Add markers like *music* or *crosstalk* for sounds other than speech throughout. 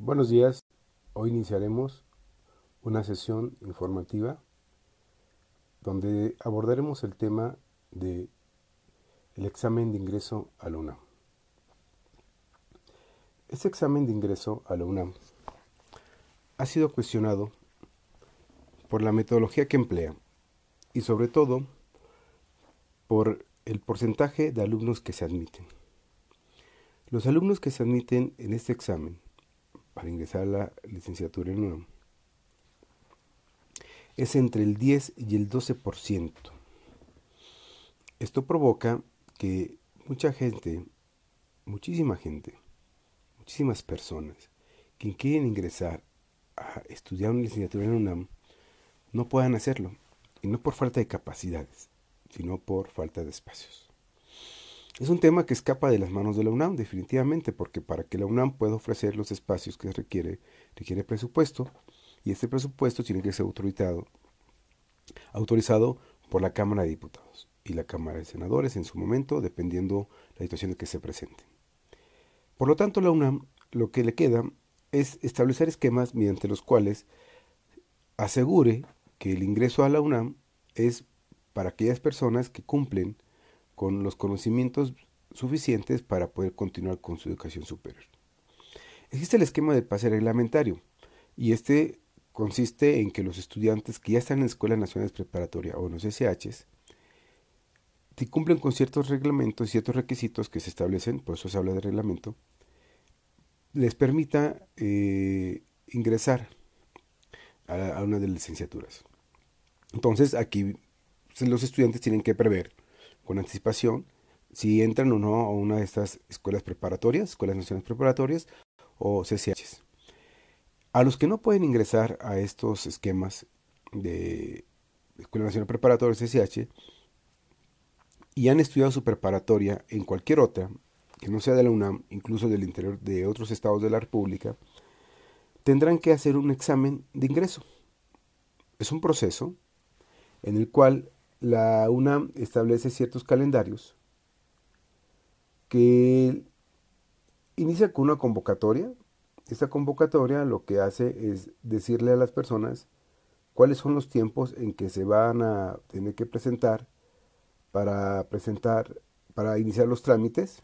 Buenos días, hoy iniciaremos una sesión informativa donde abordaremos el tema de el examen de ingreso a la UNAM. Este examen de ingreso a la UNAM ha sido cuestionado por la metodología que emplea y sobre todo por el porcentaje de alumnos que se admiten. Los alumnos que se admiten en este examen para ingresar a la licenciatura en UNAM es entre el 10 y el 12%. Esto provoca que mucha gente, muchísima gente, muchísimas personas que quieren ingresar a estudiar una licenciatura en UNAM no puedan hacerlo, y no por falta de capacidades, sino por falta de espacios. Es un tema que escapa de las manos de la UNAM, definitivamente, porque para que la UNAM pueda ofrecer los espacios que requiere, requiere presupuesto, y este presupuesto tiene que ser autorizado, autorizado por la Cámara de Diputados y la Cámara de Senadores en su momento, dependiendo la situación en que se presente. Por lo tanto, la UNAM lo que le queda es establecer esquemas mediante los cuales asegure que el ingreso a la UNAM es para aquellas personas que cumplen con los conocimientos suficientes para poder continuar con su educación superior. Existe el esquema de pase reglamentario y este consiste en que los estudiantes que ya están en Escuelas Nacionales Preparatoria o en los SHs si cumplen con ciertos reglamentos, y ciertos requisitos que se establecen, por eso se habla de reglamento, les permita eh, ingresar a, a, una de las licenciaturas. Entonces aquí los estudiantes tienen que prever con anticipación si entran o no a una de estas escuelas preparatorias, escuelas nacionales preparatorias o CCHs. A los que no pueden ingresar a estos esquemas de Escuela Nacional Preparatoria CCH y han estudiado su preparatoria en cualquier otra, que no sea de la UNAM, incluso del interior de otros estados de la República, tendrán que hacer un examen de ingreso. Es un proceso en el cual la UNAM establece ciertos calendarios que inicia con una convocatoria. Esta convocatoria lo que hace es decirle a las personas cuáles son los tiempos en que se van a tener que presentar para presentar, para iniciar los trámites.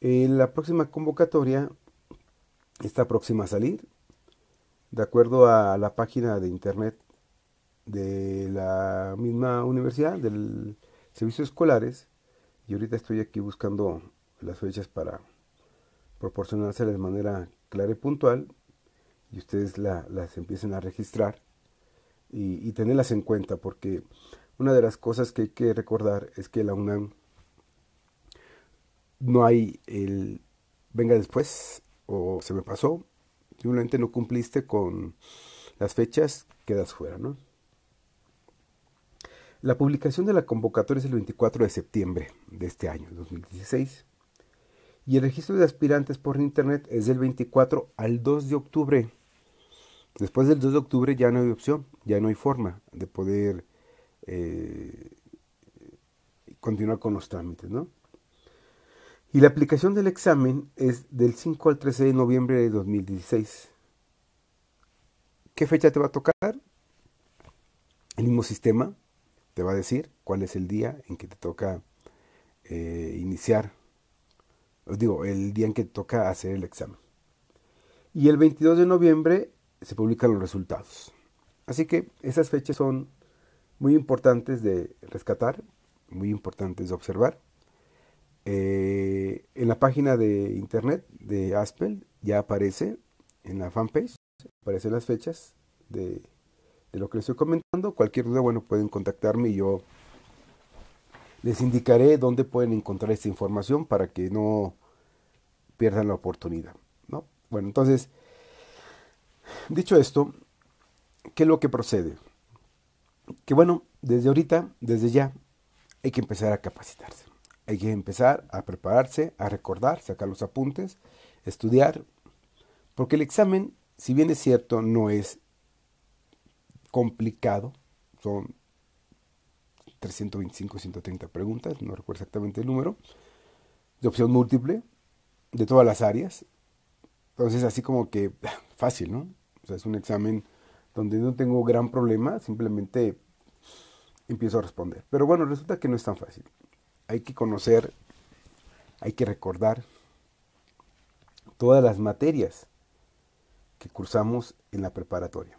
En la próxima convocatoria está próxima a salir. De acuerdo a la página de internet de la misma universidad, del servicio escolares, y ahorita estoy aquí buscando las fechas para proporcionárselas de manera clara y puntual, y ustedes las empiecen a registrar y, y tenerlas en cuenta, porque una de las cosas que hay que recordar es que la UNAM no hay el venga después o se me pasó, simplemente no cumpliste con las fechas, quedas fuera, ¿no? La publicación de la convocatoria es el 24 de septiembre de este año, 2016. Y el registro de aspirantes por Internet es del 24 al 2 de octubre. Después del 2 de octubre ya no hay opción, ya no hay forma de poder eh, continuar con los trámites, ¿no? Y la aplicación del examen es del 5 al 13 de noviembre de 2016. ¿Qué fecha te va a tocar? El mismo sistema, te va a decir cuál es el día en que te toca eh, iniciar, os digo, el día en que te toca hacer el examen. Y el 22 de noviembre se publican los resultados. Así que esas fechas son muy importantes de rescatar, muy importantes de observar. Eh, en la página de internet de Aspel ya aparece en la fanpage, aparecen las fechas de de lo que les estoy comentando. Cualquier duda, bueno, pueden contactarme y yo les indicaré dónde pueden encontrar esta información para que no pierdan la oportunidad. ¿no? Bueno, entonces, dicho esto, ¿qué es lo que procede? Que bueno, desde ahorita, desde ya, hay que empezar a capacitarse. Hay que empezar a prepararse, a recordar, sacar los apuntes, estudiar, porque el examen, si bien es cierto, no es complicado. Son 325, 130 preguntas, no recuerdo exactamente el número, de opción múltiple, de todas las áreas. Entonces, así como que *laughs* fácil, ¿no? O sea, es un examen donde no tengo gran problema, simplemente empiezo a responder. Pero bueno, resulta que no es tan fácil. Hay que conocer, hay que recordar todas las materias que cursamos en la preparatoria.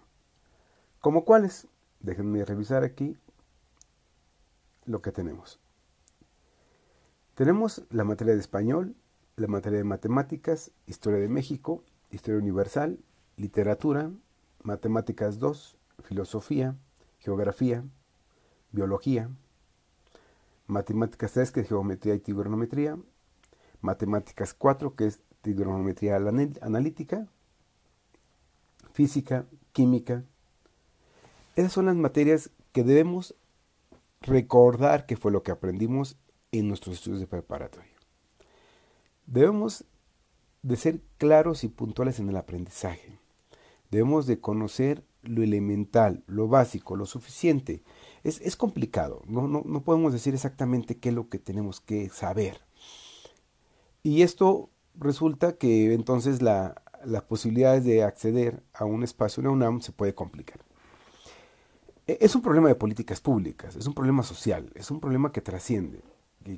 ¿Cómo cuáles? Déjenme revisar aquí lo que tenemos. Tenemos la materia de español, la materia de matemáticas, historia de México, historia universal, literatura, matemáticas 2, filosofía, geografía, biología, matemáticas 3 que es geometría y trigonometría, matemáticas 4 que es trigonometría analítica, física, química, esas son las materias que debemos recordar que fue lo que aprendimos en nuestros estudios de preparatoria. Debemos de ser claros y puntuales en el aprendizaje. Debemos de conocer lo elemental, lo básico, lo suficiente. Es, complicado, no, no, podemos decir exactamente qué es lo que tenemos que saber. Y esto resulta que entonces las posibilidades de acceder a un espacio, la UNAM, se puede complicar. Eh, es un problema de políticas públicas, es un problema social, es un problema que trasciende,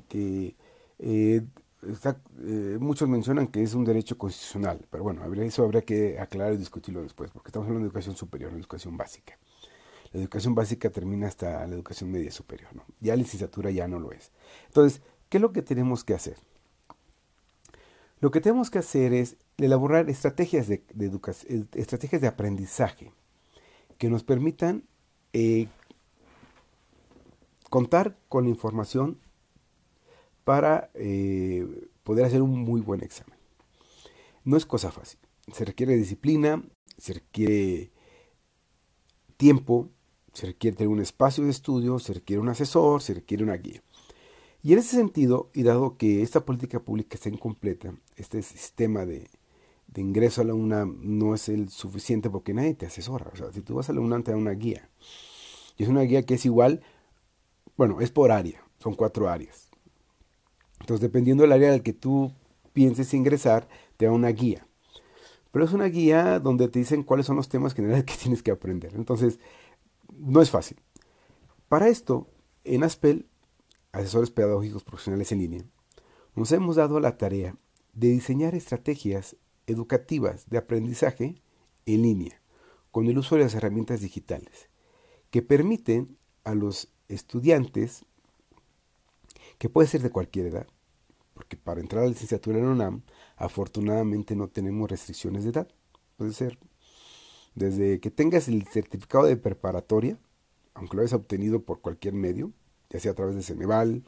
que, eh, eh, muchos mencionan que es un derecho constitucional, pero bueno, eso habría que aclarar y discutirlo después, porque estamos hablando de educación superior, no de educación básica. La educación básica termina hasta la educación media superior, ya la licenciatura ya no lo es. Entonces, ¿qué es lo que tenemos que hacer? Lo que tenemos que hacer es elaborar estrategias de, de estrategias de aprendizaje que nos permitan eh, contar con la información para eh, poder hacer un muy buen examen. No es cosa fácil. Se requiere disciplina, se requiere tiempo, se requiere tener un espacio de estudio, se requiere un asesor, se requiere una guía. Y en ese sentido, y dado que esta política pública está incompleta, este sistema de, de ingreso a la UNAM no es el suficiente porque nadie te asesora. O sea, si tú vas a la UNAM te da una guía. Y es una guía que es igual, bueno, es por área, son cuatro áreas. Entonces, dependiendo del área al que tú pienses ingresar, te da una guía. Pero es una guía donde te dicen cuáles son los temas generales *laughs* que tienes que aprender. Entonces, no es fácil. Para esto, en ASPEL, asesores pedagógicos profesionales en línea, nos hemos dado la tarea de diseñar estrategias educativas de aprendizaje en línea, con el uso de las herramientas digitales, que permiten a los estudiantes, que puede ser de cualquier edad, porque para entrar a la licenciatura en UNAM, afortunadamente no tenemos restricciones de edad, puede ser desde que tengas el certificado de preparatoria, aunque lo hayas obtenido por cualquier medio, ya sea a través de Ceneval,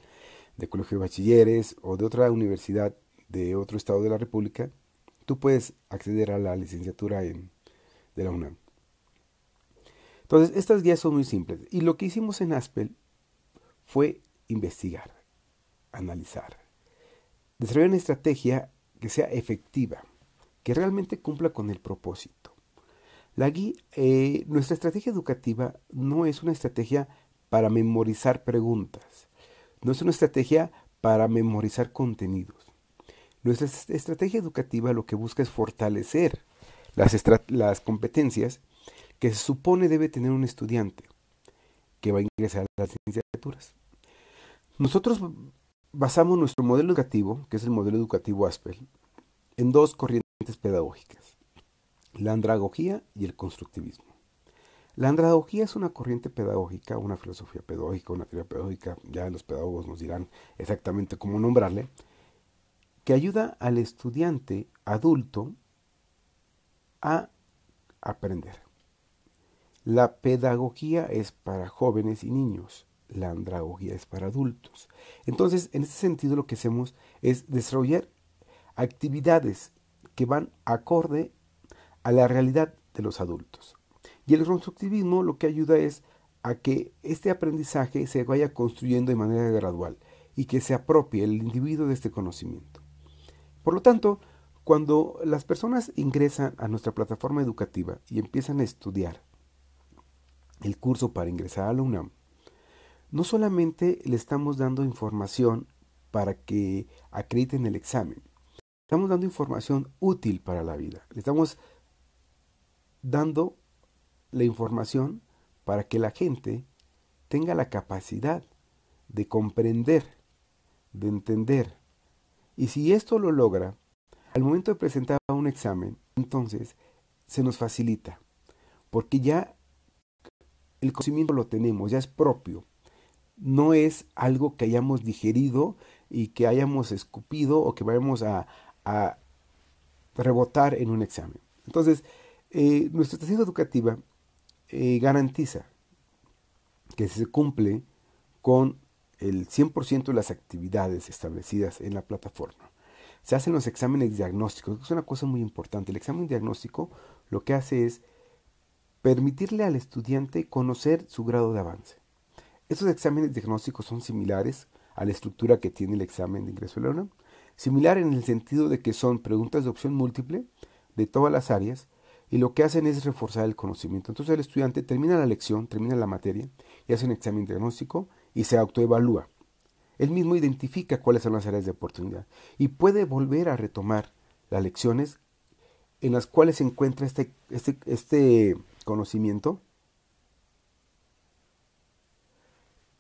de Colegio de Bachilleres o de otra universidad de otro estado de la República, tú puedes acceder a la licenciatura en, de la UNAM. Entonces, estas guías son muy simples. Y lo que hicimos en Aspel fue investigar, analizar, desarrollar una estrategia que sea efectiva, que realmente cumpla con el propósito. La eh, nuestra estrategia educativa no es una estrategia para memorizar preguntas, no es una estrategia para memorizar contenidos. Nuestra estrategia educativa lo que busca es fortalecer las, competencias que se supone debe tener un estudiante que va a ingresar a las licenciaturas. Nosotros basamos nuestro modelo educativo, que es el modelo educativo ASPEL, en dos corrientes pedagógicas, la andragogía y el constructivismo. La andragogía es una corriente pedagógica, una filosofía pedagógica, una teoría pedagógica, ya los pedagogos nos dirán exactamente cómo nombrarle, que ayuda al estudiante adulto a aprender. La pedagogía es para jóvenes y niños, la andragogía es para adultos. Entonces, en ese sentido lo que hacemos es desarrollar actividades que van acorde a la realidad de los adultos. Y el constructivismo lo que ayuda es a que este aprendizaje se vaya construyendo de manera gradual y que se apropie el individuo de este conocimiento. Por lo tanto, cuando las personas ingresan a nuestra plataforma educativa y empiezan a estudiar el curso para ingresar a la UNAM, no solamente le estamos dando información para que acrediten el examen, estamos dando información útil para la vida, le estamos dando la información para que la gente tenga la capacidad de comprender, de entender, y si esto lo logra, al momento de presentar un examen, entonces se nos facilita, porque ya el conocimiento lo tenemos, ya es propio. No es algo que hayamos digerido y que hayamos escupido o que vayamos a, rebotar en un examen. Entonces, eh, nuestra estrategia educativa eh, garantiza que se cumple con el 100% de las actividades establecidas en la plataforma. Se hacen los exámenes diagnósticos, que es una cosa muy importante. El examen diagnóstico lo que hace es permitirle al estudiante conocer su grado de avance. Estos exámenes diagnósticos son similares a la estructura que tiene el examen de ingreso de la UNAM, similar en el sentido de que son preguntas de opción múltiple de todas las áreas y lo que hacen es reforzar el conocimiento. Entonces el estudiante termina la lección, termina la materia y hace un examen diagnóstico y se autoevalúa. Él mismo identifica cuáles son las áreas de oportunidad y puede volver a retomar las lecciones en las cuales se encuentra este, este, este conocimiento.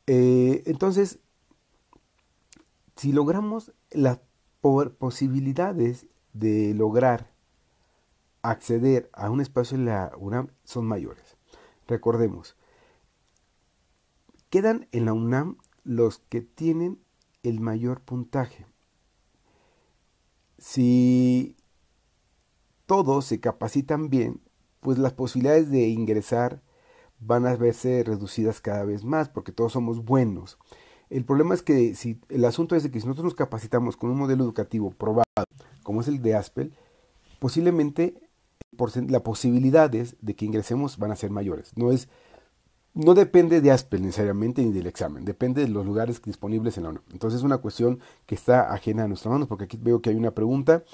Eh, entonces, si logramos las posibilidades de lograr acceder a un espacio en la UNAM son mayores. Recordemos, Quedan en la UNAM los que tienen el mayor puntaje. Si todos se capacitan bien, pues las posibilidades de ingresar van a verse reducidas cada vez más, porque todos somos buenos. El problema es que si el asunto es de que si nosotros nos capacitamos con un modelo educativo probado, como es el de Aspel, posiblemente las posibilidades de que ingresemos van a ser mayores. No es no depende de Aspel necesariamente ni del examen, depende de los lugares disponibles en la UNAM. Entonces es una cuestión que está ajena a nuestras manos, porque aquí veo que hay una pregunta.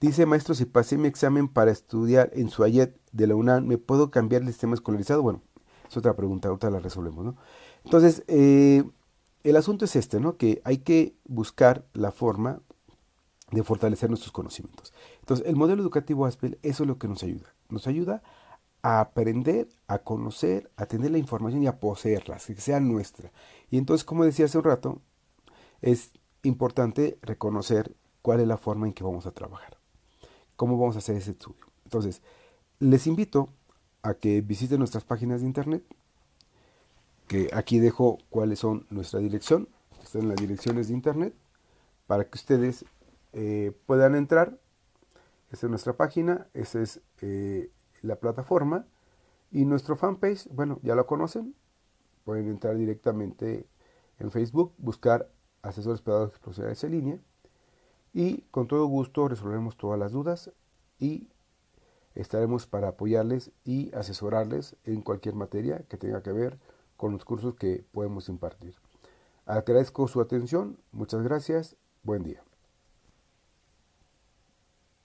Dice, maestro, si pasé mi examen para estudiar en Suayet de la UNAM, ¿me puedo cambiar el sistema escolarizado? Bueno, es otra pregunta, otra la resolvemos, ¿no? Entonces, eh, el asunto es este, ¿no? Que hay que buscar la forma de fortalecer nuestros conocimientos. Entonces, el modelo educativo Aspel, eso es lo que nos ayuda. Nos ayuda a a aprender, a conocer, a tener la información y a poseerla, que sea nuestra. Y entonces, como decía hace un rato, es importante reconocer cuál es la forma en que vamos a trabajar, cómo vamos a hacer ese estudio. Entonces, les invito a que visiten nuestras páginas de internet, que aquí dejo cuáles son nuestra dirección, están las direcciones de internet, para que ustedes eh, puedan entrar. Esta es nuestra página, Esta es... Eh, la plataforma. Y nuestro fanpage, bueno, ya lo conocen. Pueden entrar directamente en Facebook, buscar asesores pedagógicos profesionales en línea. Y con todo gusto resolveremos todas las dudas y estaremos para apoyarles y asesorarles en cualquier materia que tenga que ver con los cursos que podemos impartir. Agradezco su atención, muchas gracias, buen día.